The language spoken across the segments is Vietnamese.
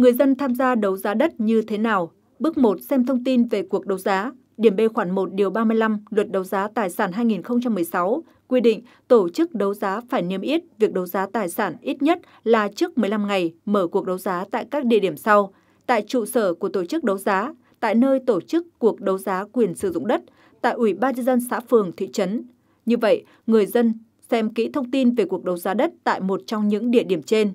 Người dân tham gia đấu giá đất như thế nào? Bước 1 xem thông tin về cuộc đấu giá. Điểm B khoản 1 điều 35 Luật đấu giá tài sản 2016 quy định tổ chức đấu giá phải niêm yết việc đấu giá tài sản ít nhất là trước 15 ngày mở cuộc đấu giá tại các địa điểm sau: tại trụ sở của tổ chức đấu giá, tại nơi tổ chức cuộc đấu giá quyền sử dụng đất, tại Ủy ban nhân dân xã phường thị trấn. Như vậy, người dân xem kỹ thông tin về cuộc đấu giá đất tại một trong những địa điểm trên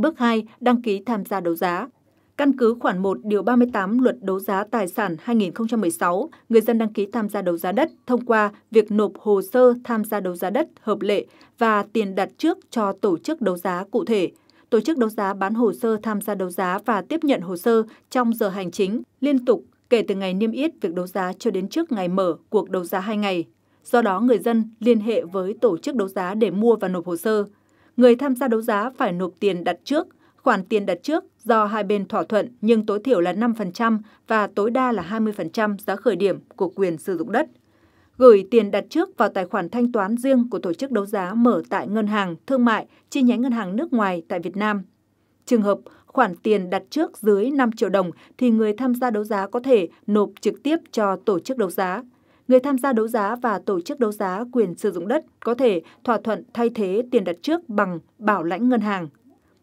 bước 2 đăng ký tham gia đấu giá. Căn cứ khoản 1 điều 38 Luật đấu giá tài sản 2016, người dân đăng ký tham gia đấu giá đất thông qua việc nộp hồ sơ tham gia đấu giá đất hợp lệ và tiền đặt trước cho tổ chức đấu giá cụ thể. Tổ chức đấu giá bán hồ sơ tham gia đấu giá và tiếp nhận hồ sơ trong giờ hành chính liên tục kể từ ngày niêm yết việc đấu giá cho đến trước ngày mở cuộc đấu giá 2 ngày. Do đó, người dân liên hệ với tổ chức đấu giá để mua và nộp hồ sơ người tham gia đấu giá phải nộp tiền đặt trước, khoản tiền đặt trước do hai bên thỏa thuận nhưng tối thiểu là 5% và tối đa là 20% giá khởi điểm của quyền sử dụng đất. Gửi tiền đặt trước vào tài khoản thanh toán riêng của tổ chức đấu giá mở tại ngân hàng, thương mại, chi nhánh ngân hàng nước ngoài tại Việt Nam. Trường hợp khoản tiền đặt trước dưới 5 triệu đồng thì người tham gia đấu giá có thể nộp trực tiếp cho tổ chức đấu giá người tham gia đấu giá và tổ chức đấu giá quyền sử dụng đất có thể thỏa thuận thay thế tiền đặt trước bằng bảo lãnh ngân hàng.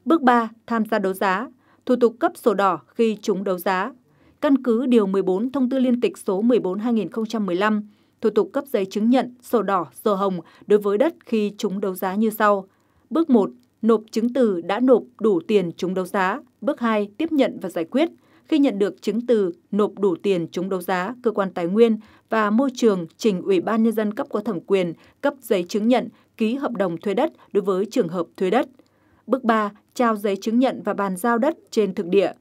Bước 3. Tham gia đấu giá. Thủ tục cấp sổ đỏ khi chúng đấu giá. Căn cứ Điều 14 Thông tư Liên tịch số 14-2015, thủ tục cấp giấy chứng nhận, sổ đỏ, sổ hồng đối với đất khi chúng đấu giá như sau. Bước 1. Nộp chứng từ đã nộp đủ tiền chúng đấu giá. Bước 2. Tiếp nhận và giải quyết khi nhận được chứng từ nộp đủ tiền trúng đấu giá, cơ quan tài nguyên và môi trường trình Ủy ban Nhân dân cấp có thẩm quyền cấp giấy chứng nhận ký hợp đồng thuê đất đối với trường hợp thuê đất. Bước 3. Trao giấy chứng nhận và bàn giao đất trên thực địa.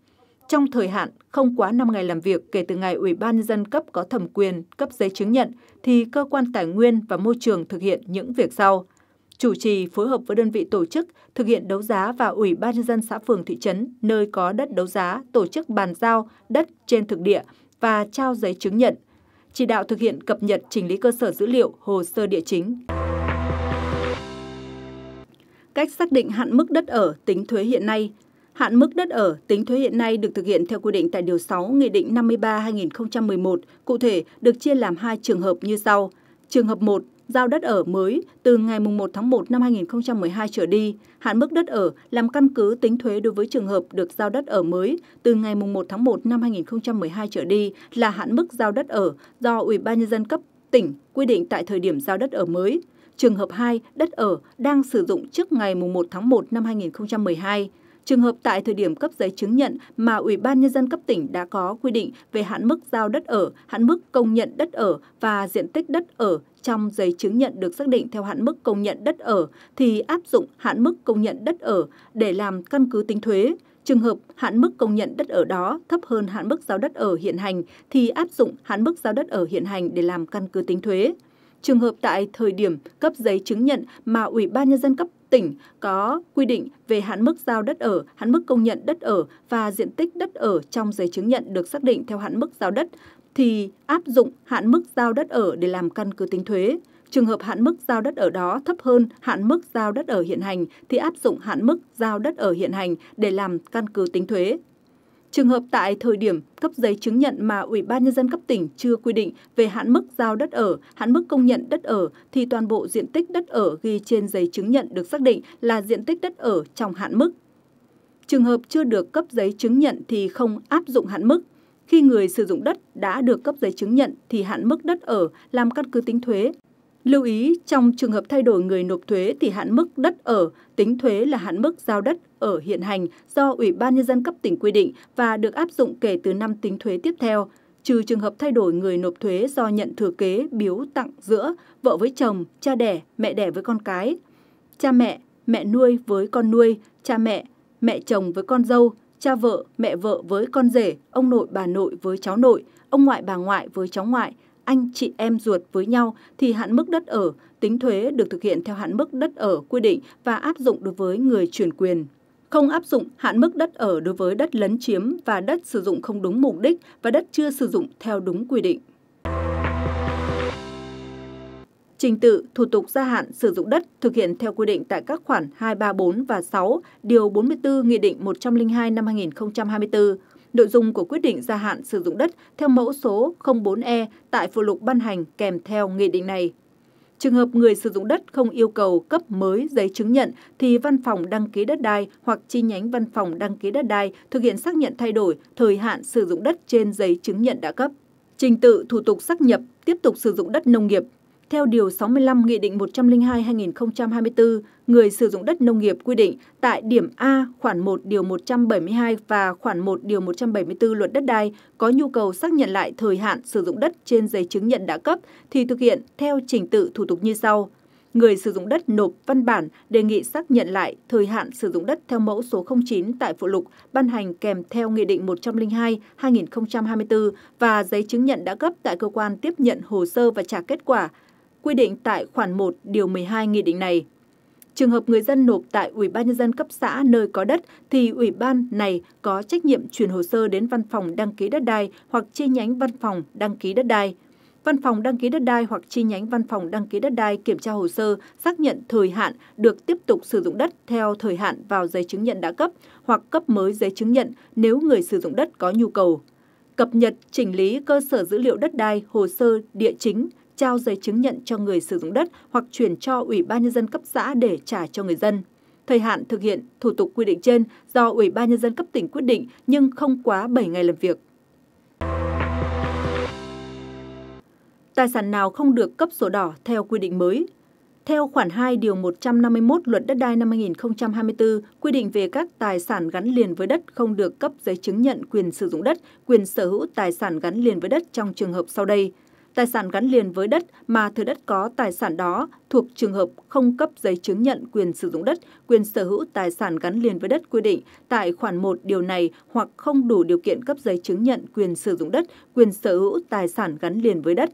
Trong thời hạn không quá 5 ngày làm việc kể từ ngày Ủy ban Nhân dân cấp có thẩm quyền cấp giấy chứng nhận, thì cơ quan tài nguyên và môi trường thực hiện những việc sau – chủ trì phối hợp với đơn vị tổ chức thực hiện đấu giá và Ủy ban nhân dân xã phường thị trấn nơi có đất đấu giá tổ chức bàn giao đất trên thực địa và trao giấy chứng nhận, chỉ đạo thực hiện cập nhật chỉnh lý cơ sở dữ liệu hồ sơ địa chính. Cách xác định hạn mức đất ở tính thuế hiện nay Hạn mức đất ở tính thuế hiện nay được thực hiện theo quy định tại Điều 6 Nghị định 53-2011, cụ thể được chia làm hai trường hợp như sau. Trường hợp 1 giao đất ở mới từ ngày 1 tháng 1 năm 2012 trở đi, hạn mức đất ở làm căn cứ tính thuế đối với trường hợp được giao đất ở mới từ ngày 1 tháng 1 năm 2012 trở đi là hạn mức giao đất ở do Ủy ban nhân dân cấp tỉnh quy định tại thời điểm giao đất ở mới. Trường hợp 2, đất ở đang sử dụng trước ngày 1 tháng 1 năm 2012 trường hợp tại thời điểm cấp giấy chứng nhận mà Ủy ban Nhân dân cấp tỉnh đã có quy định về hạn mức giao đất ở, hạn mức công nhận đất ở và diện tích đất ở trong giấy chứng nhận được xác định theo hạn mức công nhận đất ở thì áp dụng hạn mức công nhận đất ở để làm căn cứ tính thuế. Trường hợp hạn mức công nhận đất ở đó thấp hơn hạn mức giao đất ở hiện hành thì áp dụng hạn mức giao đất ở hiện hành để làm căn cứ tính thuế. Trường hợp tại thời điểm cấp giấy chứng nhận mà Ủy ban Nhân dân cấp tỉnh có quy định về hạn mức giao đất ở, hạn mức công nhận đất ở và diện tích đất ở trong giấy chứng nhận được xác định theo hạn mức giao đất, thì áp dụng hạn mức giao đất ở để làm căn cứ tính thuế. Trường hợp hạn mức giao đất ở đó thấp hơn hạn mức giao đất ở hiện hành thì áp dụng hạn mức giao đất ở hiện hành để làm căn cứ tính thuế. Trường hợp tại thời điểm cấp giấy chứng nhận mà Ủy ban Nhân dân cấp tỉnh chưa quy định về hạn mức giao đất ở, hạn mức công nhận đất ở, thì toàn bộ diện tích đất ở ghi trên giấy chứng nhận được xác định là diện tích đất ở trong hạn mức. Trường hợp chưa được cấp giấy chứng nhận thì không áp dụng hạn mức. Khi người sử dụng đất đã được cấp giấy chứng nhận thì hạn mức đất ở làm căn cứ tính thuế Lưu ý trong trường hợp thay đổi người nộp thuế thì hạn mức đất ở, tính thuế là hạn mức giao đất ở hiện hành do Ủy ban Nhân dân cấp tỉnh quy định và được áp dụng kể từ năm tính thuế tiếp theo, trừ trường hợp thay đổi người nộp thuế do nhận thừa kế, biếu, tặng, giữa, vợ với chồng, cha đẻ, mẹ đẻ với con cái, cha mẹ, mẹ nuôi với con nuôi, cha mẹ, mẹ chồng với con dâu, cha vợ, mẹ vợ với con rể, ông nội bà nội với cháu nội, ông ngoại bà ngoại với cháu ngoại – anh chị em ruột với nhau thì hạn mức đất ở, tính thuế được thực hiện theo hạn mức đất ở quy định và áp dụng đối với người chuyển quyền. Không áp dụng hạn mức đất ở đối với đất lấn chiếm và đất sử dụng không đúng mục đích và đất chưa sử dụng theo đúng quy định. Trình tự, thủ tục gia hạn sử dụng đất thực hiện theo quy định tại các khoản 2, 3, 4 và 6, Điều 44 Nghị định 102 năm 2024 Nội dung của quyết định gia hạn sử dụng đất theo mẫu số 04E tại phụ lục ban hành kèm theo nghị định này. Trường hợp người sử dụng đất không yêu cầu cấp mới giấy chứng nhận thì văn phòng đăng ký đất đai hoặc chi nhánh văn phòng đăng ký đất đai thực hiện xác nhận thay đổi thời hạn sử dụng đất trên giấy chứng nhận đã cấp. Trình tự thủ tục xác nhập tiếp tục sử dụng đất nông nghiệp theo Điều 65 Nghị định 102-2024, người sử dụng đất nông nghiệp quy định tại điểm A khoản 1 điều 172 và khoản 1 điều 174 luật đất đai có nhu cầu xác nhận lại thời hạn sử dụng đất trên giấy chứng nhận đã cấp thì thực hiện theo trình tự thủ tục như sau. Người sử dụng đất nộp văn bản đề nghị xác nhận lại thời hạn sử dụng đất theo mẫu số 09 tại phụ lục ban hành kèm theo Nghị định 102-2024 và giấy chứng nhận đã cấp tại cơ quan tiếp nhận hồ sơ và trả kết quả – quy định tại khoản 1 điều 12 nghị định này. Trường hợp người dân nộp tại Ủy ban nhân dân cấp xã nơi có đất thì ủy ban này có trách nhiệm chuyển hồ sơ đến văn phòng đăng ký đất đai hoặc chi nhánh văn phòng đăng ký đất đai. Văn phòng đăng ký đất đai hoặc chi nhánh văn phòng đăng ký đất đai kiểm tra hồ sơ, xác nhận thời hạn được tiếp tục sử dụng đất theo thời hạn vào giấy chứng nhận đã cấp hoặc cấp mới giấy chứng nhận nếu người sử dụng đất có nhu cầu. Cập nhật, chỉnh lý cơ sở dữ liệu đất đai, hồ sơ địa chính, trao giấy chứng nhận cho người sử dụng đất hoặc chuyển cho Ủy ban Nhân dân cấp xã để trả cho người dân. Thời hạn thực hiện thủ tục quy định trên do Ủy ban Nhân dân cấp tỉnh quyết định nhưng không quá 7 ngày làm việc. Tài sản nào không được cấp sổ đỏ theo quy định mới? Theo khoản 2 điều 151 Luật Đất đai năm 2024 quy định về các tài sản gắn liền với đất không được cấp giấy chứng nhận quyền sử dụng đất, quyền sở hữu tài sản gắn liền với đất trong trường hợp sau đây – tài sản gắn liền với đất mà thừa đất có tài sản đó thuộc trường hợp không cấp giấy chứng nhận quyền sử dụng đất, quyền sở hữu tài sản gắn liền với đất quy định tại khoản 1 điều này hoặc không đủ điều kiện cấp giấy chứng nhận quyền sử dụng đất, quyền sở hữu tài sản gắn liền với đất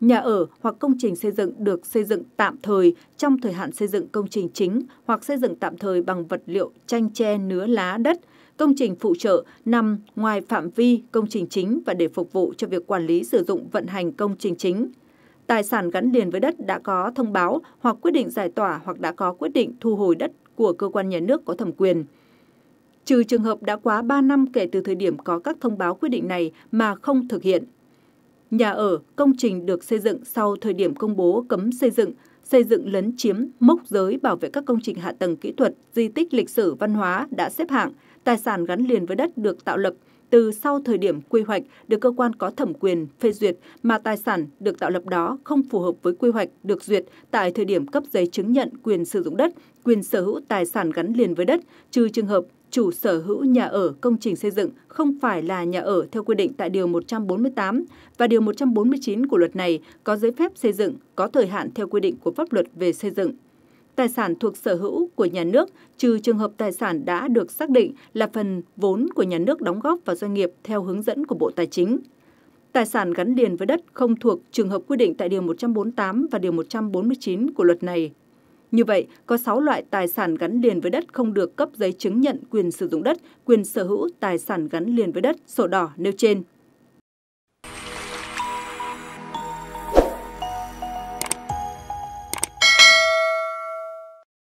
nhà ở hoặc công trình xây dựng được xây dựng tạm thời trong thời hạn xây dựng công trình chính hoặc xây dựng tạm thời bằng vật liệu tranh tre nứa lá đất công trình phụ trợ nằm ngoài phạm vi công trình chính và để phục vụ cho việc quản lý sử dụng vận hành công trình chính. Tài sản gắn liền với đất đã có thông báo hoặc quyết định giải tỏa hoặc đã có quyết định thu hồi đất của cơ quan nhà nước có thẩm quyền. Trừ trường hợp đã quá 3 năm kể từ thời điểm có các thông báo quyết định này mà không thực hiện. Nhà ở, công trình được xây dựng sau thời điểm công bố cấm xây dựng, xây dựng lấn chiếm, mốc giới bảo vệ các công trình hạ tầng kỹ thuật, di tích lịch sử văn hóa đã xếp hạng – Tài sản gắn liền với đất được tạo lập từ sau thời điểm quy hoạch được cơ quan có thẩm quyền phê duyệt mà tài sản được tạo lập đó không phù hợp với quy hoạch được duyệt tại thời điểm cấp giấy chứng nhận quyền sử dụng đất, quyền sở hữu tài sản gắn liền với đất, trừ trường hợp chủ sở hữu nhà ở công trình xây dựng không phải là nhà ở theo quy định tại Điều 148 và Điều 149 của luật này có giấy phép xây dựng có thời hạn theo quy định của pháp luật về xây dựng tài sản thuộc sở hữu của nhà nước trừ trường hợp tài sản đã được xác định là phần vốn của nhà nước đóng góp vào doanh nghiệp theo hướng dẫn của Bộ Tài chính. Tài sản gắn liền với đất không thuộc trường hợp quy định tại Điều 148 và Điều 149 của luật này. Như vậy, có 6 loại tài sản gắn liền với đất không được cấp giấy chứng nhận quyền sử dụng đất, quyền sở hữu tài sản gắn liền với đất, sổ đỏ nêu trên.